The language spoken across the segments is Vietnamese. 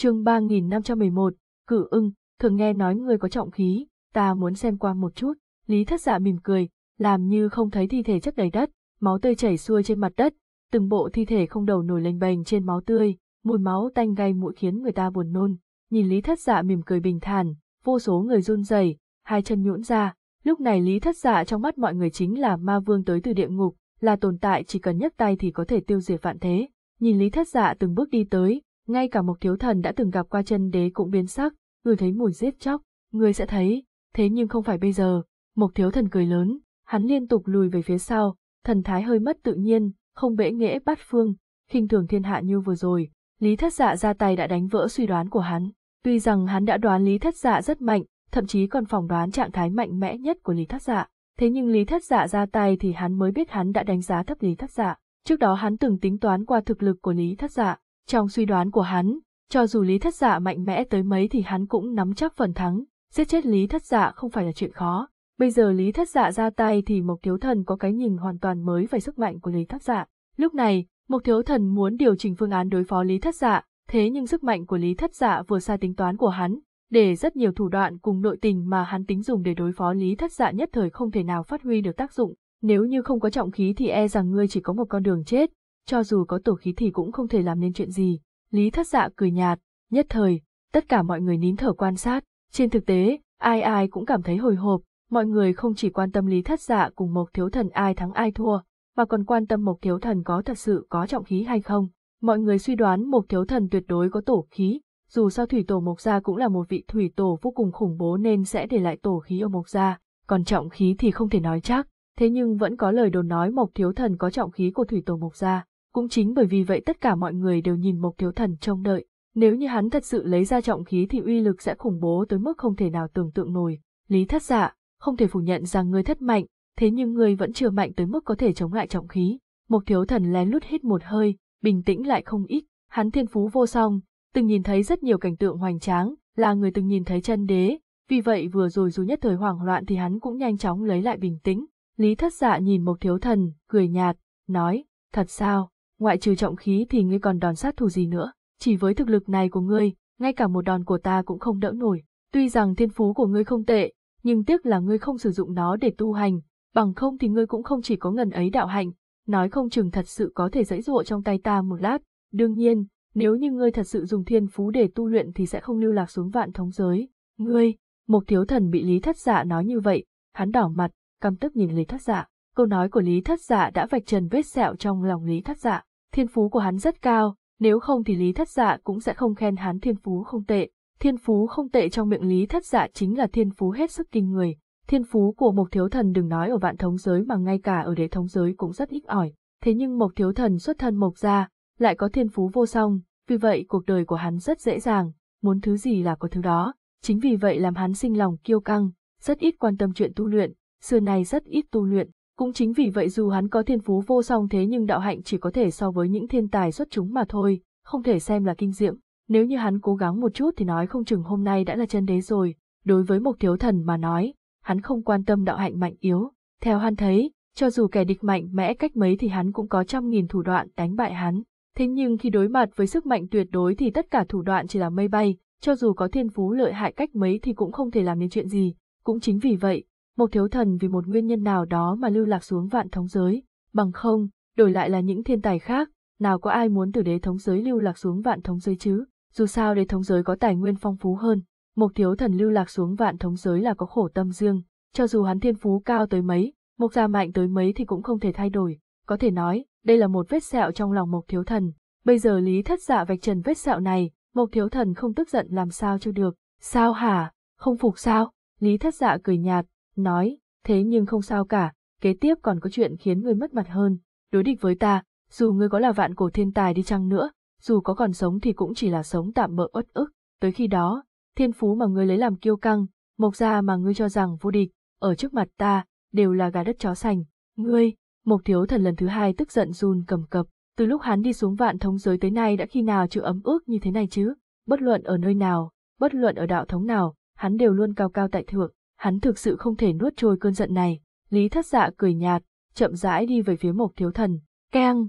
chương 3511, cử ưng, thường nghe nói người có trọng khí, ta muốn xem qua một chút, Lý Thất Dạ mỉm cười, làm như không thấy thi thể chất đầy đất, máu tươi chảy xuôi trên mặt đất, từng bộ thi thể không đầu nổi lênh bềnh trên máu tươi, mùi máu tanh gây mũi khiến người ta buồn nôn. Nhìn Lý Thất Dạ mỉm cười bình thản, vô số người run rẩy, hai chân nhũn ra, lúc này Lý Thất Dạ trong mắt mọi người chính là ma vương tới từ địa ngục, là tồn tại chỉ cần nhấc tay thì có thể tiêu diệt vạn thế. Nhìn Lý Thất Dạ từng bước đi tới, ngay cả một Thiếu Thần đã từng gặp qua chân đế cũng biến sắc, người thấy mùi giết chóc, người sẽ thấy, thế nhưng không phải bây giờ. một Thiếu Thần cười lớn, hắn liên tục lùi về phía sau, thần thái hơi mất tự nhiên, không bẽ nghễ bắt phương, khinh thường thiên hạ như vừa rồi, Lý Thất Dạ ra tay đã đánh vỡ suy đoán của hắn. Tuy rằng hắn đã đoán Lý Thất Dạ rất mạnh, thậm chí còn phỏng đoán trạng thái mạnh mẽ nhất của Lý Thất Dạ, thế nhưng Lý Thất Dạ ra tay thì hắn mới biết hắn đã đánh giá thấp Lý Thất Dạ. Trước đó hắn từng tính toán qua thực lực của Lý Thất Dạ, trong suy đoán của hắn, cho dù Lý Thất Dạ mạnh mẽ tới mấy thì hắn cũng nắm chắc phần thắng, giết chết Lý Thất Dạ không phải là chuyện khó. Bây giờ Lý Thất Dạ ra tay thì Mộc Thiếu Thần có cái nhìn hoàn toàn mới về sức mạnh của Lý Thất Dạ. Lúc này, Mộc Thiếu Thần muốn điều chỉnh phương án đối phó Lý Thất Dạ, thế nhưng sức mạnh của Lý Thất Dạ vừa xa tính toán của hắn, để rất nhiều thủ đoạn cùng nội tình mà hắn tính dùng để đối phó Lý Thất Dạ nhất thời không thể nào phát huy được tác dụng. Nếu như không có trọng khí thì e rằng ngươi chỉ có một con đường chết, cho dù có tổ khí thì cũng không thể làm nên chuyện gì. Lý thất dạ cười nhạt, nhất thời, tất cả mọi người nín thở quan sát. Trên thực tế, ai ai cũng cảm thấy hồi hộp, mọi người không chỉ quan tâm lý thất dạ cùng mộc thiếu thần ai thắng ai thua, mà còn quan tâm mộc thiếu thần có thật sự có trọng khí hay không. Mọi người suy đoán mộc thiếu thần tuyệt đối có tổ khí, dù sao thủy tổ mộc gia cũng là một vị thủy tổ vô cùng khủng bố nên sẽ để lại tổ khí ở mộc gia, còn trọng khí thì không thể nói chắc, thế nhưng vẫn có lời đồn nói mộc thiếu thần có trọng khí của thủy tổ mộc gia. Cũng chính bởi vì vậy tất cả mọi người đều nhìn Mộc Thiếu Thần trông đợi, nếu như hắn thật sự lấy ra trọng khí thì uy lực sẽ khủng bố tới mức không thể nào tưởng tượng nổi. Lý thất dạ, không thể phủ nhận rằng ngươi thất mạnh, thế nhưng ngươi vẫn chưa mạnh tới mức có thể chống lại trọng khí. Mộc Thiếu Thần lén lút hít một hơi, bình tĩnh lại không ít, hắn thiên phú vô song, từng nhìn thấy rất nhiều cảnh tượng hoành tráng, là người từng nhìn thấy chân đế, vì vậy vừa rồi dù nhất thời hoảng loạn thì hắn cũng nhanh chóng lấy lại bình tĩnh. Lý thất dạ nhìn Mộc Thiếu Thần, cười nhạt, nói, thật sao, ngoại trừ trọng khí thì ngươi còn đòn sát thủ gì nữa, chỉ với thực lực này của ngươi, ngay cả một đòn của ta cũng không đỡ nổi. Tuy rằng thiên phú của ngươi không tệ, nhưng tiếc là ngươi không sử dụng nó để tu hành, bằng không thì ngươi cũng không chỉ có ngần ấy đạo hạnh, nói không chừng thật sự có thể dãy dụa trong tay ta một lát. Đương nhiên, nếu như ngươi thật sự dùng thiên phú để tu luyện thì sẽ không lưu lạc xuống vạn thống giới. Ngươi, một thiếu thần bị Lý Thất Dạ nói như vậy, hắn đỏ mặt, căm tức nhìn Lý Thất Dạ. Câu nói của Lý Thất Dạ đã vạch trần vết sẹo trong lòng Lý Thất Dạ thiên phú của hắn rất cao, nếu không thì Lý Thất Dạ cũng sẽ không khen hắn thiên phú không tệ. Thiên phú không tệ trong miệng Lý Thất Dạ chính là thiên phú hết sức kinh người, thiên phú của Mộc Thiếu Thần đừng nói ở vạn thống giới mà ngay cả ở đế thống giới cũng rất ít ỏi, thế nhưng Mộc Thiếu Thần xuất thân Mộc gia lại có thiên phú vô song, vì vậy cuộc đời của hắn rất dễ dàng, muốn thứ gì là có thứ đó, chính vì vậy làm hắn sinh lòng kiêu căng, rất ít quan tâm chuyện tu luyện, xưa nay rất ít tu luyện, cũng chính vì vậy dù hắn có thiên phú vô song thế nhưng đạo hạnh chỉ có thể so với những thiên tài xuất chúng mà thôi, không thể xem là kinh diệm. Nếu như hắn cố gắng một chút thì nói không chừng hôm nay đã là chân đế rồi. Đối với một thiếu thần mà nói, hắn không quan tâm đạo hạnh mạnh yếu. Theo hắn thấy, cho dù kẻ địch mạnh mẽ cách mấy thì hắn cũng có trăm nghìn thủ đoạn đánh bại hắn. Thế nhưng khi đối mặt với sức mạnh tuyệt đối thì tất cả thủ đoạn chỉ là mây bay, cho dù có thiên phú lợi hại cách mấy thì cũng không thể làm nên chuyện gì. Cũng chính vì vậy, một thiếu thần vì một nguyên nhân nào đó mà lưu lạc xuống vạn thống giới, bằng không, đổi lại là những thiên tài khác, nào có ai muốn từ đế thống giới lưu lạc xuống vạn thống giới chứ, dù sao đế thống giới có tài nguyên phong phú hơn, một thiếu thần lưu lạc xuống vạn thống giới là có khổ tâm riêng, cho dù hắn thiên phú cao tới mấy, mộc gia mạnh tới mấy thì cũng không thể thay đổi, có thể nói, đây là một vết sẹo trong lòng một thiếu thần, bây giờ lý thất dạ vạch trần vết sẹo này, một thiếu thần không tức giận làm sao cho được, sao hả, không phục sao, lý thất dạ cười nhạt, nói, thế nhưng không sao cả, kế tiếp còn có chuyện khiến ngươi mất mặt hơn, đối địch với ta, dù ngươi có là vạn cổ thiên tài đi chăng nữa, dù có còn sống thì cũng chỉ là sống tạm bỡ uất ức, tới khi đó, thiên phú mà ngươi lấy làm kiêu căng, mộc gia mà ngươi cho rằng vô địch, ở trước mặt ta, đều là gà đất chó sành, ngươi, mộc thiếu thần lần thứ hai tức giận run cầm cập, từ lúc hắn đi xuống vạn thống giới tới nay đã khi nào chịu ấm ước như thế này chứ, bất luận ở nơi nào, bất luận ở đạo thống nào, hắn đều luôn cao cao tại thượng, hắn thực sự không thể nuốt trôi cơn giận này. Lý thất dạ cười nhạt, chậm rãi đi về phía mộc thiếu thần, keng.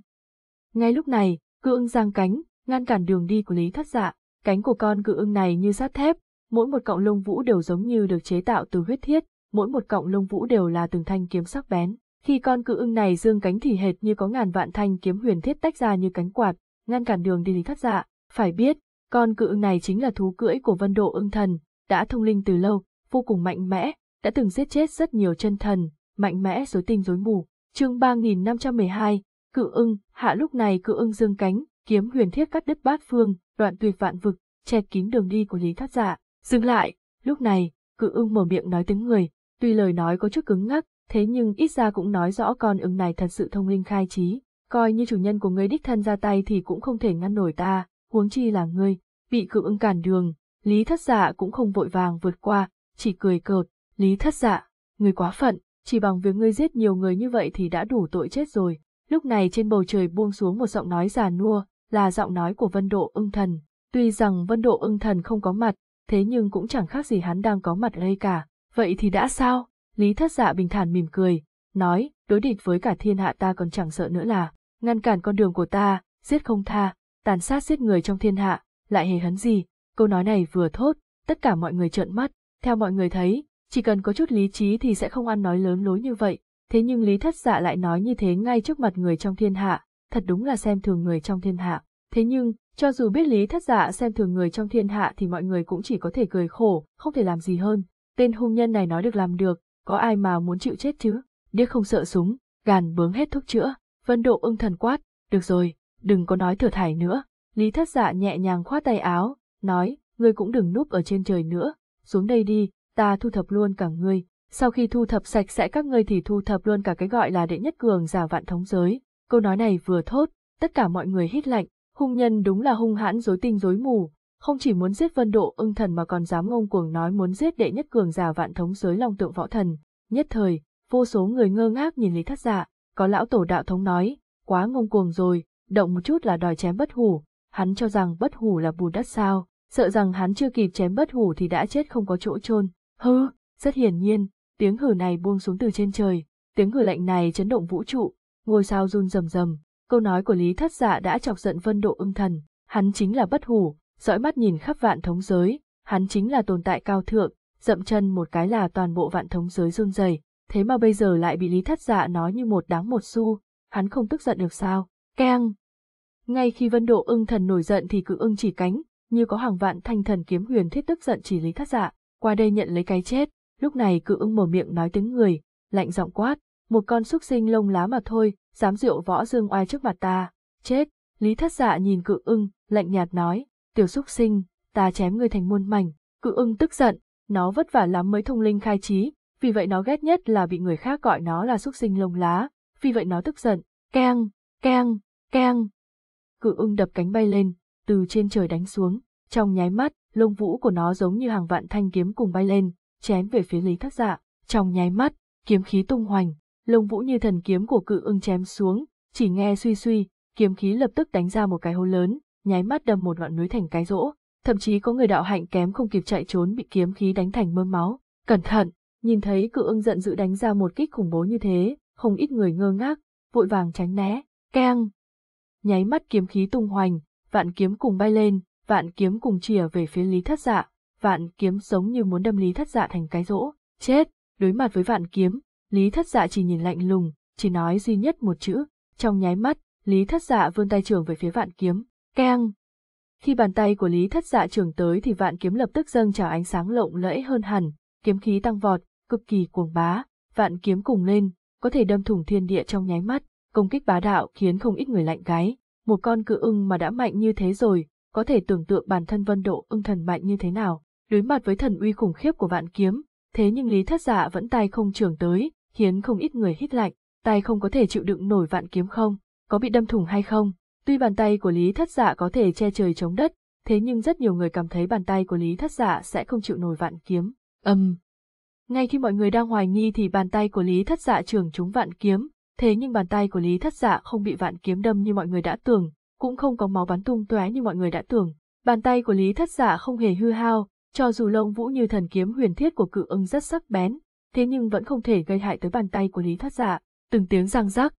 Ngay lúc này, cự ưng giang cánh, ngăn cản đường đi của Lý thất dạ, cánh của con cự ưng này như sắt thép, mỗi một cọng lông vũ đều giống như được chế tạo từ huyết thiết, mỗi một cọng lông vũ đều là từng thanh kiếm sắc bén. Khi con cự ưng này dương cánh thì hệt như có ngàn vạn thanh kiếm huyền thiết tách ra như cánh quạt, ngăn cản đường đi Lý thất dạ, phải biết, con cự ưng này chính là thú cưỡi của Vân Độ ưng thần, đã thông linh từ lâu, vô cùng mạnh mẽ, đã từng giết chết rất nhiều chân thần, mạnh mẽ dối tinh dối mù. Chương 3512, Cự ưng, hạ lúc này cự ưng dương cánh, kiếm huyền thiết cắt đứt bát phương, đoạn tuyệt vạn vực, che kín đường đi của Lý Thát Dạ. Dừng lại, lúc này, cự ưng mở miệng nói tiếng người, tuy lời nói có chút cứng ngắc, thế nhưng ít ra cũng nói rõ con ưng này thật sự thông linh khai trí, coi như chủ nhân của người đích thân ra tay thì cũng không thể ngăn nổi ta, huống chi là ngươi, bị cự ưng cản đường, Lý Thất Dạ cũng không vội vàng vượt qua, chỉ cười cợt, Lý Thất Dạ, người quá phận, chỉ bằng việc ngươi giết nhiều người như vậy thì đã đủ tội chết rồi. Lúc này trên bầu trời buông xuống một giọng nói già nua, là giọng nói của Vân Độ ưng thần. Tuy rằng Vân Độ ưng thần không có mặt, thế nhưng cũng chẳng khác gì hắn đang có mặt đây cả. Vậy thì đã sao? Lý Thất Dạ bình thản mỉm cười, nói, đối địch với cả thiên hạ ta còn chẳng sợ nữa là, ngăn cản con đường của ta, giết không tha, tàn sát giết người trong thiên hạ, lại hề hấn gì, câu nói này vừa thốt, tất cả mọi người trợn mắt, theo mọi người thấy, chỉ cần có chút lý trí thì sẽ không ăn nói lớn lối như vậy, thế nhưng Lý Thất Dạ lại nói như thế ngay trước mặt người trong thiên hạ, thật đúng là xem thường người trong thiên hạ. Thế nhưng, cho dù biết Lý Thất Dạ xem thường người trong thiên hạ thì mọi người cũng chỉ có thể cười khổ, không thể làm gì hơn. Tên hung nhân này nói được làm được, có ai mà muốn chịu chết chứ? Điếc không sợ súng, gàn bướng hết thuốc chữa, vân độ ưng thần quát, được rồi, đừng có nói thừa thải nữa. Lý Thất Dạ nhẹ nhàng khoát tay áo, nói, ngươi cũng đừng núp ở trên trời nữa, xuống đây đi, ta thu thập luôn cả ngươi, sau khi thu thập sạch sẽ các ngươi thì thu thập luôn cả cái gọi là đệ nhất cường giả vạn thống giới. Câu nói này vừa thốt, tất cả mọi người hít lạnh, hung nhân đúng là hung hãn dối tinh dối mù, không chỉ muốn giết vân độ ưng thần mà còn dám ngông cuồng nói muốn giết đệ nhất cường giả vạn thống giới long tượng võ thần. Nhất thời, vô số người ngơ ngác nhìn Lý Thất Dạ, có lão tổ đạo thống nói, quá ngông cuồng rồi, động một chút là đòi chém bất hủ, hắn cho rằng bất hủ là bùn đất sao, sợ rằng hắn chưa kịp chém bất hủ thì đã chết không có chỗ chôn. Hừ, rất hiển nhiên, tiếng hừ này buông xuống từ trên trời, tiếng hừ lạnh này chấn động vũ trụ, ngôi sao run rầm rầm, câu nói của Lý Thất Dạ đã chọc giận Vân Độ Ưng Thần, hắn chính là bất hủ, dõi mắt nhìn khắp vạn thống giới, hắn chính là tồn tại cao thượng, dậm chân một cái là toàn bộ vạn thống giới run rẩy, thế mà bây giờ lại bị Lý Thất Dạ nói như một đáng một xu, hắn không tức giận được sao? Keng. Ngay khi Vân Độ Ưng Thần nổi giận thì cự ưng chỉ cánh, như có hàng vạn thanh thần kiếm huyền thiết tức giận chỉ lý thất dạ, qua đây nhận lấy cái chết, lúc này cự ưng mở miệng nói tiếng người, lạnh giọng quát, một con xúc sinh lông lá mà thôi, dám rượu võ dương oai trước mặt ta, chết, lý thất dạ nhìn cự ưng, lạnh nhạt nói, tiểu xúc sinh, ta chém ngươi thành muôn mảnh, cự ưng tức giận, nó vất vả lắm mới thông linh khai trí, vì vậy nó ghét nhất là bị người khác gọi nó là xúc sinh lông lá, vì vậy nó tức giận, keng, keng, keng. Cự ưng đập cánh bay lên, từ trên trời đánh xuống, trong nháy mắt, lông vũ của nó giống như hàng vạn thanh kiếm cùng bay lên, chém về phía Lý Thác Dạ, trong nháy mắt, kiếm khí tung hoành, lông vũ như thần kiếm của cự ưng chém xuống, chỉ nghe suy suy, kiếm khí lập tức đánh ra một cái hố lớn, nháy mắt đâm một ngọn núi thành cái rỗ, thậm chí có người đạo hạnh kém không kịp chạy trốn bị kiếm khí đánh thành mơ máu. Cẩn thận, nhìn thấy cự ưng giận dữ đánh ra một kích khủng bố như thế, không ít người ngơ ngác, vội vàng tránh né, keng. Nháy mắt kiếm khí tung hoành, vạn kiếm cùng bay lên, vạn kiếm cùng chìa về phía Lý Thất Dạ, vạn kiếm giống như muốn đâm Lý Thất Dạ thành cái rỗ, chết, đối mặt với vạn kiếm, Lý Thất Dạ chỉ nhìn lạnh lùng, chỉ nói duy nhất một chữ, trong nháy mắt, Lý Thất Dạ vươn tay trường về phía vạn kiếm, keng. Khi bàn tay của Lý Thất Dạ trường tới thì vạn kiếm lập tức dâng trào ánh sáng lộng lẫy hơn hẳn, kiếm khí tăng vọt, cực kỳ cuồng bá, vạn kiếm cùng lên, có thể đâm thủng thiên địa trong nháy mắt, công kích bá đạo khiến không ít người lạnh gáy một con cự ưng mà đã mạnh như thế rồi, có thể tưởng tượng bản thân vân độ ưng thần mạnh như thế nào, đối mặt với thần uy khủng khiếp của vạn kiếm, thế nhưng lý thất dạ vẫn tay không trưởng tới, khiến không ít người hít lạnh, tay không có thể chịu đựng nổi vạn kiếm không, có bị đâm thủng hay không, tuy bàn tay của lý thất dạ có thể che trời chống đất, thế nhưng rất nhiều người cảm thấy bàn tay của lý thất dạ sẽ không chịu nổi vạn kiếm, âm. Ngay khi mọi người đang hoài nghi thì bàn tay của lý thất dạ trường trúng vạn kiếm, thế nhưng bàn tay của Lý Thất Dạ không bị vạn kiếm đâm như mọi người đã tưởng, cũng không có máu bắn tung tóe như mọi người đã tưởng. Bàn tay của Lý Thất Dạ không hề hư hao, cho dù lông vũ như thần kiếm huyền thiết của cự ưng rất sắc bén, thế nhưng vẫn không thể gây hại tới bàn tay của Lý Thất Dạ. Từng tiếng răng rắc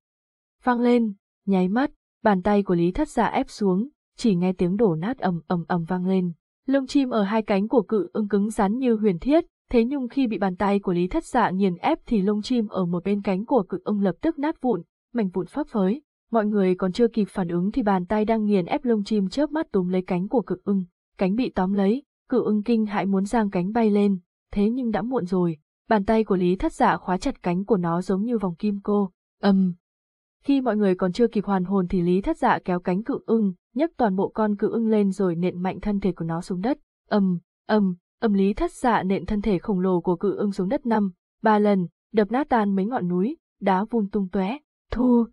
vang lên, nháy mắt, bàn tay của Lý Thất Dạ ép xuống, chỉ nghe tiếng đổ nát ầm ầm ầm vang lên. Lông chim ở hai cánh của cự ưng cứng rắn như huyền thiết, thế nhưng khi bị bàn tay của Lý Thất Dạ nghiền ép thì lông chim ở một bên cánh của cự ông lập tức nát vụn, mảnh vụn phấp phới. Mọi người còn chưa kịp phản ứng thì bàn tay đang nghiền ép lông chim chớp mắt túm lấy cánh của cự ưng, cánh bị tóm lấy, cự ưng kinh hãi muốn giang cánh bay lên, thế nhưng đã muộn rồi, bàn tay của Lý Thất Dạ khóa chặt cánh của nó giống như vòng kim cô, ầm. Um. Khi mọi người còn chưa kịp hoàn hồn thì Lý Thất Dạ kéo cánh cự ưng, nhấc toàn bộ con cự ưng lên rồi nện mạnh thân thể của nó xuống đất, ầm, um, ầm, um, âm lý thất dạ nện thân thể khổng lồ của cự ưng xuống đất năm, ba lần, đập nát tan mấy ngọn núi, đá vung tung tóe, thua.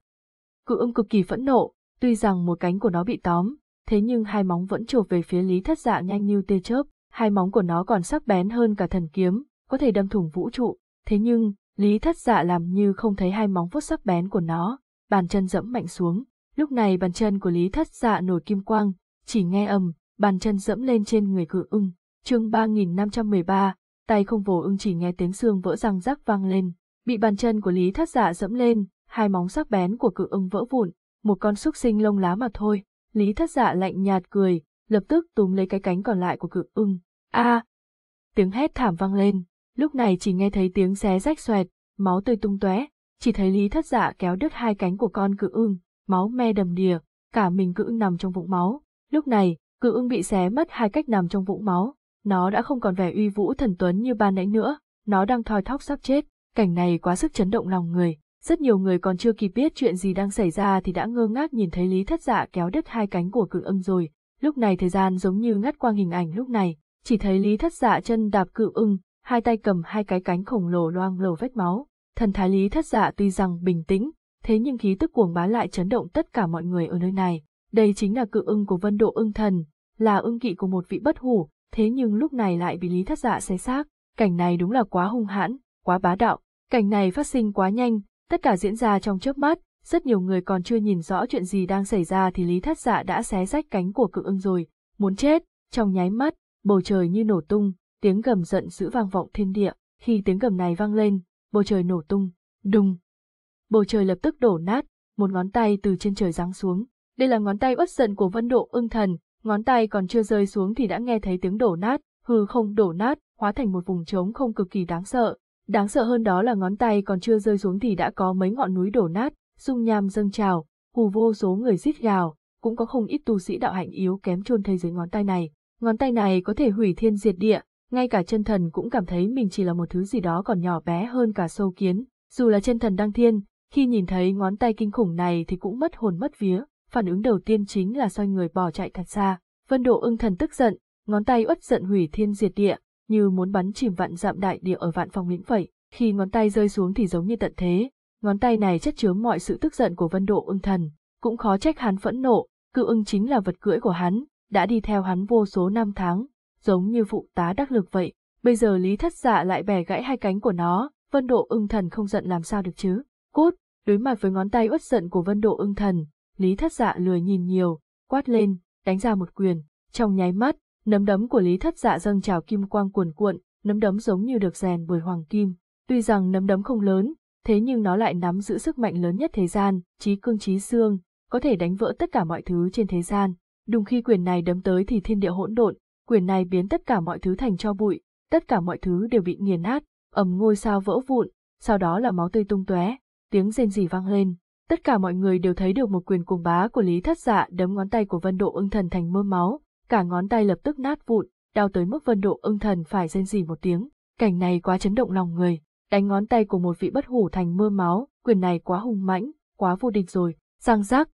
Cự ưng cực kỳ phẫn nộ, tuy rằng một cánh của nó bị tóm, thế nhưng hai móng vẫn chộp về phía lý thất dạ nhanh như tê chớp, hai móng của nó còn sắc bén hơn cả thần kiếm, có thể đâm thủng vũ trụ, thế nhưng, lý thất dạ làm như không thấy hai móng vuốt sắc bén của nó, bàn chân dẫm mạnh xuống, lúc này bàn chân của lý thất dạ nổi kim quang, chỉ nghe ầm, bàn chân dẫm lên trên người cự ưng chương 3513, tay không vồ ưng chỉ nghe tiếng xương vỡ răng rắc vang lên, bị bàn chân của Lý Thất Dạ dẫm lên, hai móng sắc bén của cự ưng vỡ vụn, một con xúc sinh lông lá mà thôi. Lý Thất Dạ lạnh nhạt cười, lập tức túm lấy cái cánh còn lại của cự ưng. A! tiếng hét thảm vang lên, lúc này chỉ nghe thấy tiếng xé rách xoẹt, máu tươi tung tóe, chỉ thấy Lý Thất Dạ kéo đứt hai cánh của con cự ưng, máu me đầm đìa, cả mình cự ưng nằm trong vũng máu. Lúc này, cự ưng bị xé mất hai cách nằm trong vũng máu, nó đã không còn vẻ uy vũ thần tuấn như ban nãy nữa, nó đang thoi thóc sắp chết, cảnh này quá sức chấn động lòng người. Rất nhiều người còn chưa kịp biết chuyện gì đang xảy ra thì đã ngơ ngác nhìn thấy Lý Thất Dạ kéo đứt hai cánh của cự ưng rồi, lúc này thời gian giống như ngắt qua hình ảnh lúc này, chỉ thấy Lý Thất Dạ chân đạp cự ưng, hai tay cầm hai cái cánh khổng lồ loang lổ vết máu. Thần thái Lý Thất Dạ tuy rằng bình tĩnh, thế nhưng khí tức cuồng bá lại chấn động tất cả mọi người ở nơi này. Đây chính là cự ưng của Vân Độ Ưng Thần, là ưng kỵ của một vị bất hủ, thế nhưng lúc này lại bị Lý Thất Dạ xé xác, cảnh này đúng là quá hung hãn, quá bá đạo, cảnh này phát sinh quá nhanh, tất cả diễn ra trong chớp mắt, rất nhiều người còn chưa nhìn rõ chuyện gì đang xảy ra thì Lý Thất Dạ đã xé rách cánh của cự ưng rồi, muốn chết, trong nháy mắt, bầu trời như nổ tung, tiếng gầm giận dữ vang vọng thiên địa, khi tiếng gầm này vang lên, bầu trời nổ tung, đùng. Bầu trời lập tức đổ nát, một ngón tay từ trên trời giáng xuống, đây là ngón tay uất giận của Vân Độ Ưng Thần, ngón tay còn chưa rơi xuống thì đã nghe thấy tiếng đổ nát, hư không đổ nát, hóa thành một vùng trống không cực kỳ đáng sợ. Đáng sợ hơn đó là ngón tay còn chưa rơi xuống thì đã có mấy ngọn núi đổ nát, dung nham dâng trào, hù vô số người rít gào, cũng có không ít tu sĩ đạo hạnh yếu kém chôn thây dưới ngón tay này. Ngón tay này có thể hủy thiên diệt địa, ngay cả chân thần cũng cảm thấy mình chỉ là một thứ gì đó còn nhỏ bé hơn cả sâu kiến. Dù là chân thần đăng thiên, khi nhìn thấy ngón tay kinh khủng này thì cũng mất hồn mất vía, phản ứng đầu tiên chính là xoay người bỏ chạy thật xa. Vân Độ ưng thần tức giận, ngón tay uất giận hủy thiên diệt địa, như muốn bắn chìm vạn dạm đại địa ở vạn phòng lĩnh vậy. Khi ngón tay rơi xuống thì giống như tận thế, ngón tay này chất chứa mọi sự tức giận của Vân Độ ưng thần, cũng khó trách hắn phẫn nộ, cự ưng chính là vật cưỡi của hắn, đã đi theo hắn vô số năm tháng, giống như phụ tá đắc lực vậy. Bây giờ Lý Thất Dạ lại bẻ gãy hai cánh của nó, Vân Độ ưng thần không giận làm sao được chứ? Cút, đối mặt với ngón tay uất giận của Vân Độ ưng thần, Lý Thất Dạ lười nhìn nhiều, quát lên, đánh ra một quyền, trong nháy mắt, nấm đấm của Lý Thất Dạ dâng trào kim quang cuồn cuộn, nấm đấm giống như được rèn bởi hoàng kim, tuy rằng nấm đấm không lớn, thế nhưng nó lại nắm giữ sức mạnh lớn nhất thế gian, trí cương trí xương, có thể đánh vỡ tất cả mọi thứ trên thế gian. Đúng khi quyền này đấm tới thì thiên địa hỗn độn, quyền này biến tất cả mọi thứ thành cho bụi, tất cả mọi thứ đều bị nghiền nát, ầm ngôi sao vỡ vụn, sau đó là máu tươi tung tóe, tiếng rên rỉ vang lên, Tất cả mọi người đều thấy được một quyền cuồng bá của Lý Thất Dạ đấm ngón tay của Vân Độ Ưng Thần thành mưa máu, cả ngón tay lập tức nát vụn, đau tới mức Vân Độ Ưng Thần phải rên rỉ một tiếng. Cảnh này quá chấn động lòng người, đánh ngón tay của một vị bất hủ thành mưa máu, quyền này quá hùng mãnh, quá vô địch rồi, giang giác.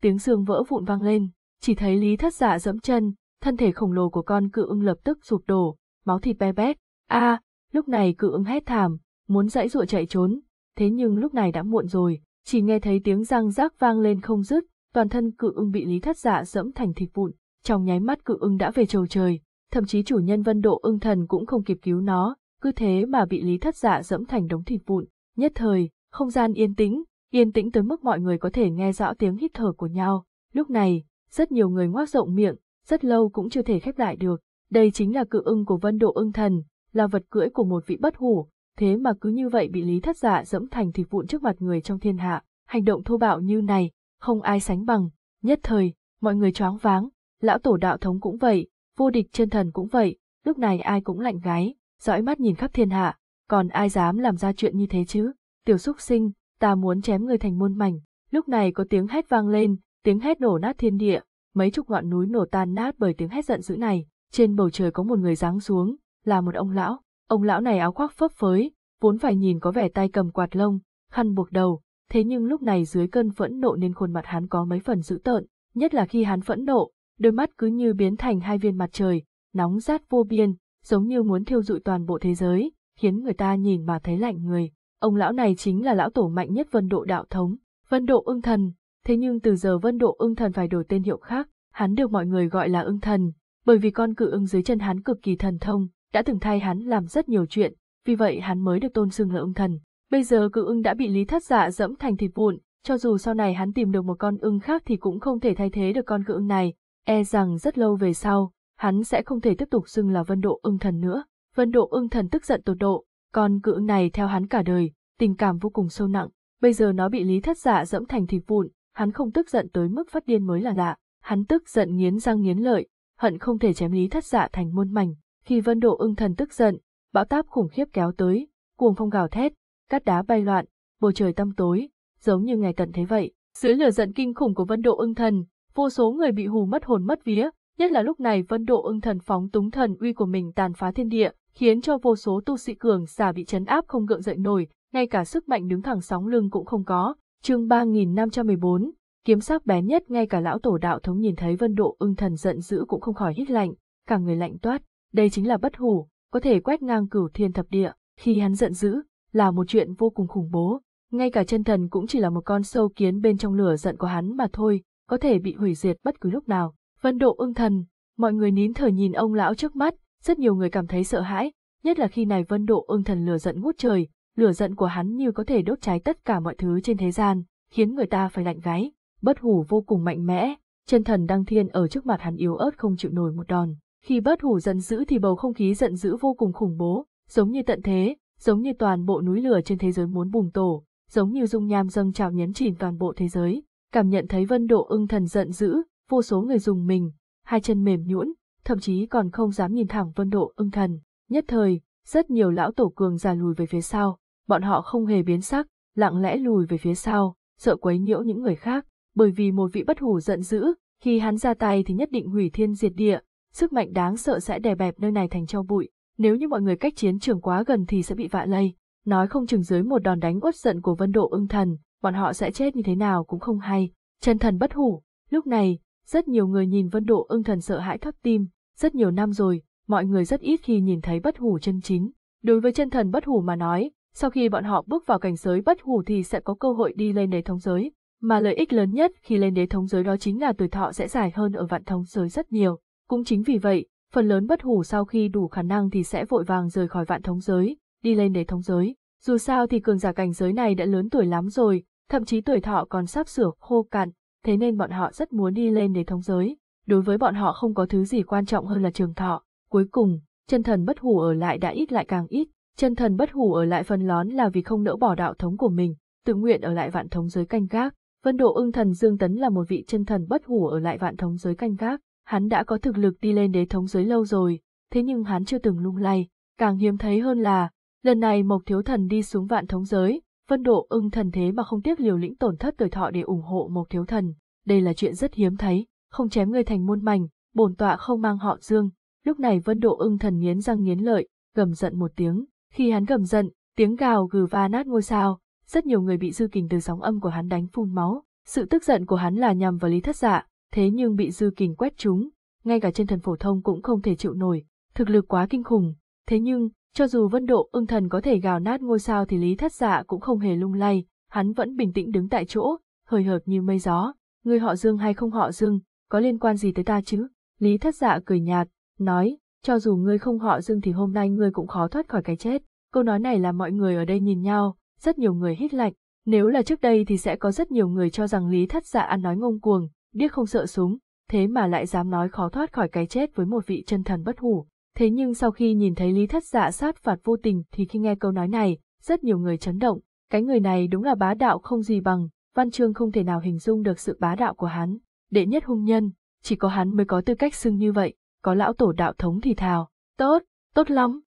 Tiếng xương vỡ vụn vang lên, chỉ thấy Lý Thất Dạ dẫm chân, thân thể khổng lồ của con cự ưng lập tức sụp đổ, máu thịt be bét. A, lúc này cự ưng hét thảm, muốn dãy dụa chạy trốn, thế nhưng lúc này đã muộn rồi, chỉ nghe thấy tiếng răng rác vang lên không dứt, toàn thân cự ưng bị Lý Thất Dạ dẫm thành thịt vụn, trong nháy mắt cự ưng đã về trầu trời, thậm chí chủ nhân Vân Độ ưng thần cũng không kịp cứu nó, cứ thế mà bị Lý Thất Dạ dẫm thành đống thịt vụn, nhất thời, không gian yên tĩnh, yên tĩnh tới mức mọi người có thể nghe rõ tiếng hít thở của nhau. Lúc này, rất nhiều người ngoác rộng miệng, rất lâu cũng chưa thể khép lại được. Đây chính là cự ưng của Vân Độ ưng thần, là vật cưỡi của một vị bất hủ, thế mà cứ như vậy bị Lý Thất Dạ dẫm thành thịt vụn trước mặt người trong thiên hạ, hành động thô bạo như này, không ai sánh bằng, nhất thời, mọi người choáng váng, lão tổ đạo thống cũng vậy, vô địch chân thần cũng vậy, lúc này ai cũng lạnh gái, dõi mắt nhìn khắp thiên hạ, còn ai dám làm ra chuyện như thế chứ, tiểu xúc sinh, ta muốn chém người thành muôn mảnh, lúc này có tiếng hét vang lên, tiếng hét nổ nát thiên địa, mấy chục ngọn núi nổ tan nát bởi tiếng hét giận dữ này, trên bầu trời có một người giáng xuống, là một ông lão, Ông lão này áo khoác phấp phới, vốn phải nhìn có vẻ tay cầm quạt lông, khăn buộc đầu, thế nhưng lúc này dưới cơn phẫn nộ nên khuôn mặt hắn có mấy phần dữ tợn, nhất là khi hắn phẫn nộ, đôi mắt cứ như biến thành hai viên mặt trời, nóng rát vô biên, giống như muốn thiêu dụi toàn bộ thế giới, khiến người ta nhìn mà thấy lạnh người. Ông lão này chính là lão tổ mạnh nhất vân độ đạo thống, vân độ ưng thần, thế nhưng từ giờ vân độ ưng thần phải đổi tên hiệu khác, hắn được mọi người gọi là ưng thần, bởi vì con cự ưng dưới chân hắn cực kỳ thần thông, đã từng thay hắn làm rất nhiều chuyện, vì vậy hắn mới được tôn xưng là ưng thần. Bây giờ cự ưng đã bị Lý Thất Dạ dẫm thành thịt vụn, cho dù sau này hắn tìm được một con ưng khác thì cũng không thể thay thế được con cự ưng này, e rằng rất lâu về sau, hắn sẽ không thể tiếp tục xưng là Vân Độ ưng thần nữa. Vân Độ ưng thần tức giận tột độ, con cự ưng này theo hắn cả đời, tình cảm vô cùng sâu nặng, bây giờ nó bị Lý Thất Dạ dẫm thành thịt vụn, hắn không tức giận tới mức phát điên mới là lạ, hắn tức giận nghiến răng nghiến lợi, hận không thể chém Lý Thất Dạ thành muôn mảnh. Khi Vân Độ ưng thần tức giận, bão táp khủng khiếp kéo tới, cuồng phong gào thét, cát đá bay loạn, bầu trời tăm tối, giống như ngày tận thế vậy. Dưới lửa giận kinh khủng của Vân Độ ưng thần, vô số người bị hù mất hồn mất vía, nhất là lúc này Vân Độ ưng thần phóng túng thần uy của mình tàn phá thiên địa, khiến cho vô số tu sĩ cường giả bị chấn áp không gượng dậy nổi, ngay cả sức mạnh đứng thẳng sóng lưng cũng không có. Chương 3514, kiếm sắc bé nhất ngay cả lão tổ đạo thống nhìn thấy Vân Độ ưng thần giận dữ cũng không khỏi hít lạnh, cả người lạnh toát. Đây chính là bất hủ, có thể quét ngang cửu thiên thập địa, khi hắn giận dữ, là một chuyện vô cùng khủng bố. Ngay cả chân thần cũng chỉ là một con sâu kiến bên trong lửa giận của hắn mà thôi, có thể bị hủy diệt bất cứ lúc nào. Vân độ ưng thần, mọi người nín thở nhìn ông lão trước mắt, rất nhiều người cảm thấy sợ hãi, nhất là khi này vân độ ưng thần lửa giận ngút trời, lửa giận của hắn như có thể đốt cháy tất cả mọi thứ trên thế gian, khiến người ta phải lạnh gáy. Bất hủ vô cùng mạnh mẽ, chân thần đăng thiên ở trước mặt hắn yếu ớt không chịu nổi một đòn. Khi bớt hủ giận dữ thì bầu không khí giận dữ vô cùng khủng bố, giống như tận thế, giống như toàn bộ núi lửa trên thế giới muốn bùng tổ, giống như dung nham dâng trào nhấn chìm toàn bộ thế giới. Cảm nhận thấy vân độ ưng thần giận dữ, vô số người dùng mình, hai chân mềm nhũn, thậm chí còn không dám nhìn thẳng vân độ ưng thần. Nhất thời, rất nhiều lão tổ cường già lùi về phía sau, bọn họ không hề biến sắc, lặng lẽ lùi về phía sau, sợ quấy nhiễu những người khác, bởi vì một vị bất hủ giận dữ, khi hắn ra tay thì nhất định hủy thiên diệt địa, sức mạnh đáng sợ sẽ đè bẹp nơi này thành tro bụi, nếu như mọi người cách chiến trường quá gần thì sẽ bị vạ lây, nói không chừng dưới một đòn đánh uất giận của Vân Độ Ưng Thần, bọn họ sẽ chết như thế nào cũng không hay. Chân thần bất hủ, lúc này, rất nhiều người nhìn Vân Độ Ưng Thần sợ hãi thấp tim, rất nhiều năm rồi, mọi người rất ít khi nhìn thấy bất hủ chân chính. Đối với chân thần bất hủ mà nói, sau khi bọn họ bước vào cảnh giới bất hủ thì sẽ có cơ hội đi lên đế thống giới, mà lợi ích lớn nhất khi lên đế thống giới đó chính là tuổi thọ sẽ dài hơn ở vạn thống giới rất nhiều. Cũng chính vì vậy, phần lớn bất hủ sau khi đủ khả năng thì sẽ vội vàng rời khỏi vạn thống giới, đi lên đế thống giới. Dù sao thì cường giả cảnh giới này đã lớn tuổi lắm rồi, thậm chí tuổi thọ còn sắp sửa khô cạn, thế nên bọn họ rất muốn đi lên đế thống giới. Đối với bọn họ không có thứ gì quan trọng hơn là trường thọ. Cuối cùng, chân thần bất hủ ở lại đã ít lại càng ít, chân thần bất hủ ở lại phần lớn là vì không nỡ bỏ đạo thống của mình, tự nguyện ở lại vạn thống giới canh gác. Vân Độ ưng thần Dương Tấn là một vị chân thần bất hủ ở lại vạn thống giới canh gác, Hắn đã có thực lực đi lên đế thống giới lâu rồi, thế nhưng hắn chưa từng lung lay, càng hiếm thấy hơn là, lần này Mộc Thiếu Thần đi xuống vạn thống giới, Vân Độ ưng thần thế mà không tiếc liều lĩnh tổn thất tuổi thọ để ủng hộ Mộc Thiếu Thần, đây là chuyện rất hiếm thấy, không chém người thành muôn mảnh, bổn tọa không mang họ Dương. Lúc này Vân Độ ưng thần nghiến răng nghiến lợi, gầm giận một tiếng, khi hắn gầm giận, tiếng gào gừ va nát ngôi sao, rất nhiều người bị dư kình từ sóng âm của hắn đánh phun máu, sự tức giận của hắn là nhằm vào Lý Thất Dạ, thế nhưng bị dư kình quét trúng, ngay cả trên thần phổ thông cũng không thể chịu nổi, thực lực quá kinh khủng, thế nhưng, cho dù vân độ ưng thần có thể gào nát ngôi sao thì lý thất dạ cũng không hề lung lay, hắn vẫn bình tĩnh đứng tại chỗ, hời hợt như mây gió, người họ dương hay không họ dương, có liên quan gì tới ta chứ, lý thất dạ cười nhạt, nói, cho dù ngươi không họ dương thì hôm nay ngươi cũng khó thoát khỏi cái chết, câu nói này là mọi người ở đây nhìn nhau, rất nhiều người hít lạnh, nếu là trước đây thì sẽ có rất nhiều người cho rằng lý thất dạ ăn nói ngông cuồng, điếc không sợ súng, thế mà lại dám nói khó thoát khỏi cái chết với một vị chân thần bất hủ. Thế nhưng sau khi nhìn thấy Lý Thất Dạ sát phạt vô tình thì khi nghe câu nói này, rất nhiều người chấn động, cái người này đúng là bá đạo không gì bằng, văn chương không thể nào hình dung được sự bá đạo của hắn, đệ nhất hung nhân, chỉ có hắn mới có tư cách xưng như vậy, có lão tổ đạo thống thì thào, tốt, tốt lắm.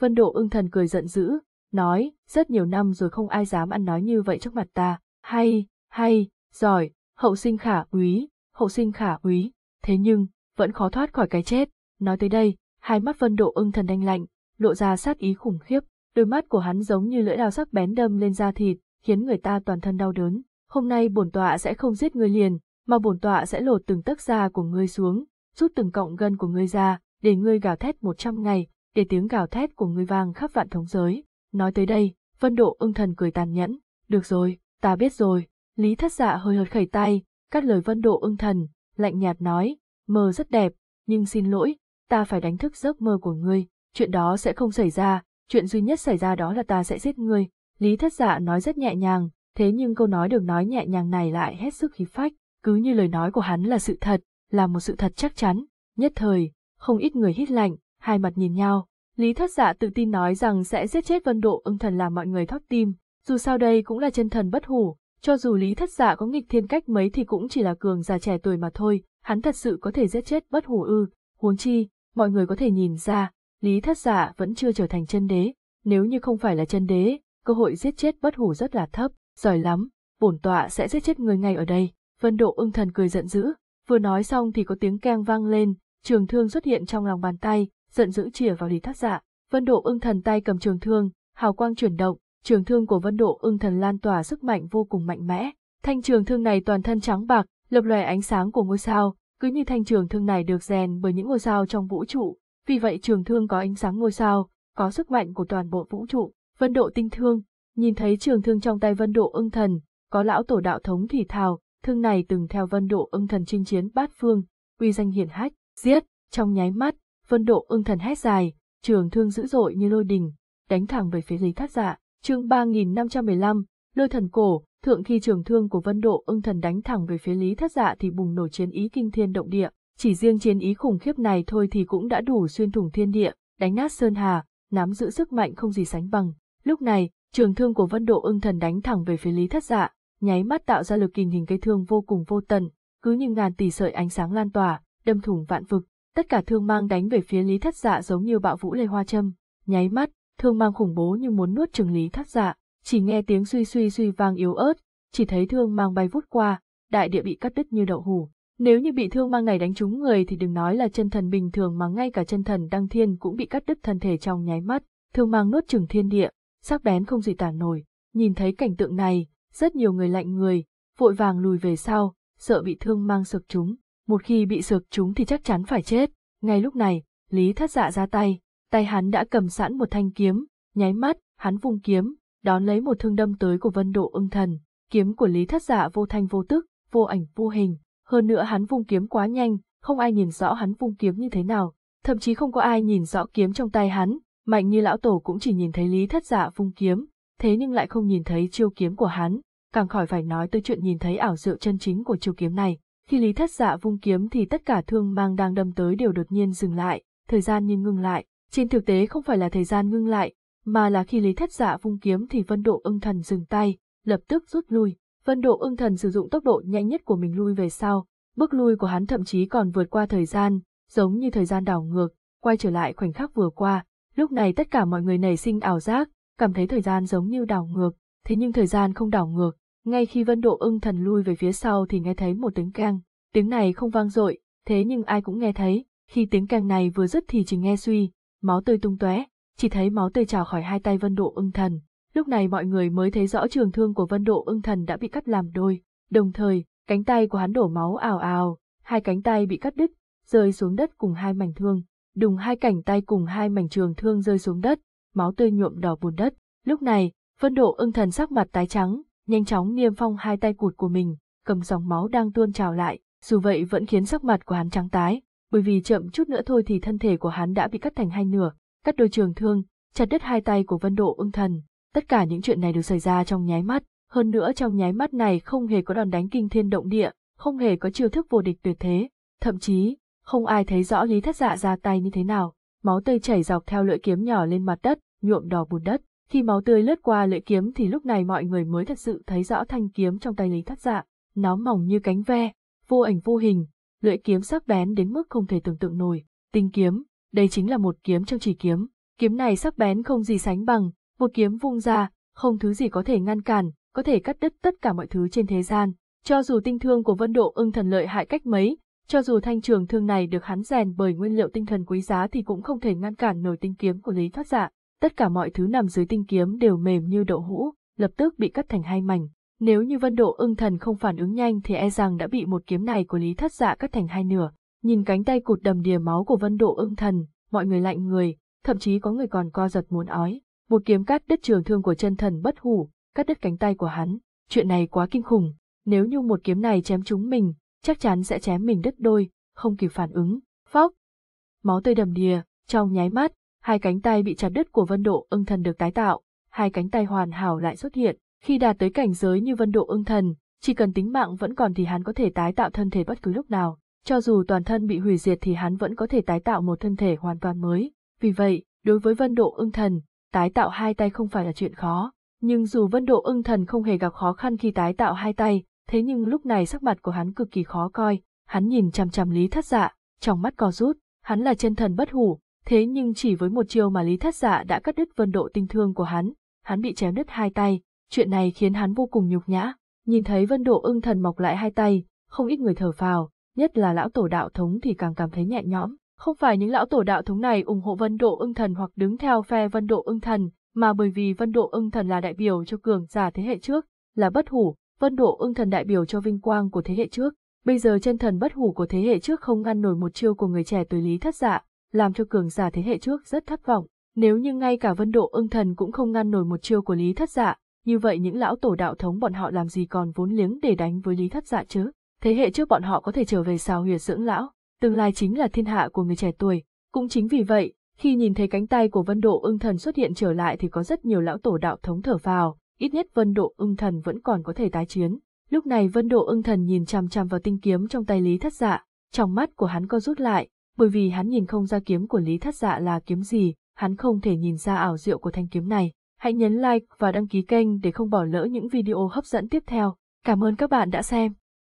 Vân Độ ưng thần cười giận dữ, nói, rất nhiều năm rồi không ai dám ăn nói như vậy trước mặt ta, hay, hay, giỏi, hậu sinh khả úy, hậu sinh khả úy, thế nhưng, vẫn khó thoát khỏi cái chết. Nói tới đây, hai mắt Vân Độ ưng thần đanh lạnh, lộ ra sát ý khủng khiếp, đôi mắt của hắn giống như lưỡi dao sắc bén đâm lên da thịt, khiến người ta toàn thân đau đớn. Hôm nay bổn tọa sẽ không giết ngươi liền, mà bổn tọa sẽ lột từng tấc da của ngươi xuống, rút từng cọng gân của ngươi ra, để ngươi gào thét một trăm ngày, để tiếng gào thét của ngươi vang khắp vạn thống giới. Nói tới đây, Vân Độ ưng thần cười tàn nhẫn, được rồi, ta biết rồi, Lý thất dạ hơi hợt khẩy tay, cắt lời vân độ ưng thần, lạnh nhạt nói, mơ rất đẹp, nhưng xin lỗi, ta phải đánh thức giấc mơ của ngươi, chuyện đó sẽ không xảy ra, chuyện duy nhất xảy ra đó là ta sẽ giết ngươi. Lý thất dạ nói rất nhẹ nhàng, thế nhưng câu nói được nói nhẹ nhàng này lại hết sức khí phách, cứ như lời nói của hắn là sự thật, là một sự thật chắc chắn. Nhất thời, không ít người hít lạnh, hai mặt nhìn nhau. Lý thất dạ tự tin nói rằng sẽ giết chết vân độ ưng thần làm mọi người thoát tim, dù sao đây cũng là chân thần bất hủ, cho dù Lý Thất Dạ có nghịch thiên cách mấy thì cũng chỉ là cường già trẻ tuổi mà thôi, hắn thật sự có thể giết chết bất hủ ư, huống chi, mọi người có thể nhìn ra, Lý Thất Dạ vẫn chưa trở thành chân đế, nếu như không phải là chân đế, cơ hội giết chết bất hủ rất là thấp, giỏi lắm, bổn tọa sẽ giết chết người ngay ở đây, Vân Độ ưng thần cười giận dữ, vừa nói xong thì có tiếng keng vang lên, trường thương xuất hiện trong lòng bàn tay, giận dữ chìa vào Lý Thất Dạ, Vân Độ ưng thần tay cầm trường thương, hào quang chuyển động, trường thương của Vân Độ Ưng Thần lan tỏa sức mạnh vô cùng mạnh mẽ. Thanh trường thương này toàn thân trắng bạc, lập lòe ánh sáng của ngôi sao, cứ như thanh trường thương này được rèn bởi những ngôi sao trong vũ trụ, vì vậy trường thương có ánh sáng ngôi sao, có sức mạnh của toàn bộ vũ trụ. Vân Độ tinh thương, nhìn thấy trường thương trong tay Vân Độ Ưng Thần, có lão tổ đạo thống thì thào, thương này từng theo Vân Độ Ưng Thần chinh chiến bát phương, uy danh hiển hách, giết, trong nháy mắt, Vân Độ Ưng Thần hét dài, trường thương dữ dội như lôi đình, đánh thẳng về phía Lý thất Dạ chương 3515, lôi thần cổ, thượng khi trường thương của vân độ ưng thần đánh thẳng về phía lý thất dạ thì bùng nổ chiến ý kinh thiên động địa, chỉ riêng chiến ý khủng khiếp này thôi thì cũng đã đủ xuyên thủng thiên địa, đánh nát sơn hà, nắm giữ sức mạnh không gì sánh bằng. Lúc này, trường thương của vân độ ưng thần đánh thẳng về phía lý thất dạ, nháy mắt tạo ra lực kình hình cây thương vô cùng vô tận, cứ như ngàn tỷ sợi ánh sáng lan tỏa, đâm thủng vạn vực, tất cả thương mang đánh về phía lý thất dạ giống như bạo vũ lê hoa châm, nháy mắt, thương mang khủng bố như muốn nuốt chừng lý thác dạ, chỉ nghe tiếng suy suy suy vang yếu ớt, chỉ thấy thương mang bay vút qua, đại địa bị cắt đứt như đậu hủ. Nếu như bị thương mang này đánh trúng người thì đừng nói là chân thần bình thường mà ngay cả chân thần đăng thiên cũng bị cắt đứt thân thể trong nháy mắt, thương mang nuốt chừng thiên địa, sắc bén không gì tản nổi. Nhìn thấy cảnh tượng này, rất nhiều người lạnh người, vội vàng lùi về sau, sợ bị thương mang sược chúng. Một khi bị sược chúng thì chắc chắn phải chết. Ngay lúc này, Lý thất dạ ra tay, Tay hắn đã cầm sẵn một thanh kiếm, nháy mắt, hắn vung kiếm, đón lấy một thương đâm tới của vân độ ưng thần. Kiếm của Lý Thất Dạ vô thanh vô tức, vô ảnh vô hình, hơn nữa hắn vung kiếm quá nhanh, không ai nhìn rõ hắn vung kiếm như thế nào, thậm chí không có ai nhìn rõ kiếm trong tay hắn, mạnh như lão tổ cũng chỉ nhìn thấy Lý Thất Dạ vung kiếm, thế nhưng lại không nhìn thấy chiêu kiếm của hắn, càng khỏi phải nói tới chuyện nhìn thấy ảo diệu chân chính của chiêu kiếm này. Khi Lý Thất Dạ vung kiếm thì tất cả thương mang đang đâm tới đều đột nhiên dừng lại, thời gian như ngưng lại, trên thực tế không phải là thời gian ngưng lại, mà là khi Lý Thất Dạ vung kiếm thì Vân Độ Ưng Thần dừng tay, lập tức rút lui. Vân Độ Ưng Thần sử dụng tốc độ nhanh nhất của mình lui về sau, bước lui của hắn thậm chí còn vượt qua thời gian, giống như thời gian đảo ngược, quay trở lại khoảnh khắc vừa qua. Lúc này tất cả mọi người nảy sinh ảo giác, cảm thấy thời gian giống như đảo ngược, thế nhưng thời gian không đảo ngược. Ngay khi Vân Độ Ưng Thần lui về phía sau thì nghe thấy một tiếng keng, tiếng này không vang dội, thế nhưng ai cũng nghe thấy, khi tiếng keng này vừa dứt thì chỉ nghe suy máu tươi tung tóe, chỉ thấy máu tươi trào khỏi hai tay Vân Độ Ưng Thần. Lúc này mọi người mới thấy rõ trường thương của Vân Độ Ưng Thần đã bị cắt làm đôi, đồng thời, cánh tay của hắn đổ máu ào ào, hai cánh tay bị cắt đứt, rơi xuống đất cùng hai mảnh thương, đùng hai cảnh tay cùng hai mảnh trường thương rơi xuống đất, máu tươi nhuộm đỏ bùn đất. Lúc này, Vân Độ Ưng Thần sắc mặt tái trắng, nhanh chóng niêm phong hai tay cụt của mình, cầm dòng máu đang tuôn trào lại, dù vậy vẫn khiến sắc mặt của hắn trắng tái, bởi vì chậm chút nữa thôi thì thân thể của hắn đã bị cắt thành hai nửa, cắt đôi trường thương, chặt đứt hai tay của Vân Độ Ưng Thần. Tất cả những chuyện này đều xảy ra trong nháy mắt, hơn nữa trong nháy mắt này không hề có đòn đánh kinh thiên động địa, không hề có chiêu thức vô địch tuyệt thế, thậm chí không ai thấy rõ Lý Thất Dạ ra tay như thế nào, máu tươi chảy dọc theo lưỡi kiếm nhỏ lên mặt đất, nhuộm đỏ bùn đất. Khi máu tươi lướt qua lưỡi kiếm thì lúc này mọi người mới thật sự thấy rõ thanh kiếm trong tay Lý Thất Dạ, nó mỏng như cánh ve, vô ảnh vô hình, lưỡi kiếm sắc bén đến mức không thể tưởng tượng nổi. Tinh kiếm, đây chính là một kiếm trong chỉ kiếm. Kiếm này sắc bén không gì sánh bằng, một kiếm vung ra, không thứ gì có thể ngăn cản, có thể cắt đứt tất cả mọi thứ trên thế gian. Cho dù tinh thương của Vân Độ ưng thần lợi hại cách mấy, cho dù thanh trường thương này được hắn rèn bởi nguyên liệu tinh thần quý giá thì cũng không thể ngăn cản nổi tinh kiếm của Lý Thoát Dạ. Tất cả mọi thứ nằm dưới tinh kiếm đều mềm như đậu hũ, lập tức bị cắt thành hai mảnh. Nếu như vân độ ưng thần không phản ứng nhanh thì e rằng đã bị một kiếm này của Lý Thất Dạ cắt thành hai nửa. Nhìn cánh tay cụt đầm đìa máu của vân độ ưng thần, mọi người lạnh người, thậm chí có người còn co giật muốn ói. Một kiếm cắt đứt trường thương của chân thần bất hủ, cắt đứt cánh tay của hắn. Chuyện này quá kinh khủng, nếu như một kiếm này chém chúng mình, chắc chắn sẽ chém mình đứt đôi, không kịp phản ứng. Phóc! Máu tươi đầm đìa, trong nháy mắt, hai cánh tay bị chặt đứt của vân độ ưng thần được tái tạo, hai cánh tay hoàn hảo lại xuất hiện, khi đạt tới cảnh giới như vân độ ưng thần, chỉ cần tính mạng vẫn còn thì hắn có thể tái tạo thân thể bất cứ lúc nào, cho dù toàn thân bị hủy diệt thì hắn vẫn có thể tái tạo một thân thể hoàn toàn mới. Vì vậy, đối với vân độ ưng thần, tái tạo hai tay không phải là chuyện khó. Nhưng dù vân độ ưng thần không hề gặp khó khăn khi tái tạo hai tay, thế nhưng lúc này sắc mặt của hắn cực kỳ khó coi, hắn nhìn chằm chằm Lý Thất Dạ, trong mắt co rút, hắn là chân thần bất hủ, thế nhưng chỉ với một chiêu mà Lý Thất Dạ đã cắt đứt vân độ tinh thương của hắn, hắn bị chém đứt hai tay, Chuyện này khiến hắn vô cùng nhục nhã, nhìn thấy vân độ ưng thần mọc lại hai tay, không ít người thở phào, nhất là lão tổ đạo thống thì càng cảm thấy nhẹ nhõm. Không phải những lão tổ đạo thống này ủng hộ vân độ ưng thần hoặc đứng theo phe vân độ ưng thần, mà bởi vì vân độ ưng thần là đại biểu cho cường giả thế hệ trước, là bất hủ, vân độ ưng thần đại biểu cho vinh quang của thế hệ trước. Bây giờ chân thần bất hủ của thế hệ trước không ngăn nổi một chiêu của người trẻ tuổi lý thất dạ, làm cho cường giả thế hệ trước rất thất vọng. Nếu như ngay cả vân độ ưng thần cũng không ngăn nổi một chiêu của lý thất dạ, như vậy những lão tổ đạo thống bọn họ làm gì còn vốn liếng để đánh với lý thất dạ chứ? Thế hệ trước bọn họ có thể trở về sao huyệt dưỡng lão, tương lai chính là thiên hạ của người trẻ tuổi. Cũng chính vì vậy, khi nhìn thấy cánh tay của vân độ ưng thần xuất hiện trở lại thì có rất nhiều lão tổ đạo thống thở vào, ít nhất vân độ ưng thần vẫn còn có thể tái chiến. Lúc này vân độ ưng thần nhìn chằm chằm vào tinh kiếm trong tay lý thất dạ, trong mắt của hắn co rút lại, bởi vì hắn nhìn không ra kiếm của lý thất dạ là kiếm gì, hắn không thể nhìn ra ảo diệu của thanh kiếm này. Hãy nhấn like và đăng ký kênh để không bỏ lỡ những video hấp dẫn tiếp theo. Cảm ơn các bạn đã xem.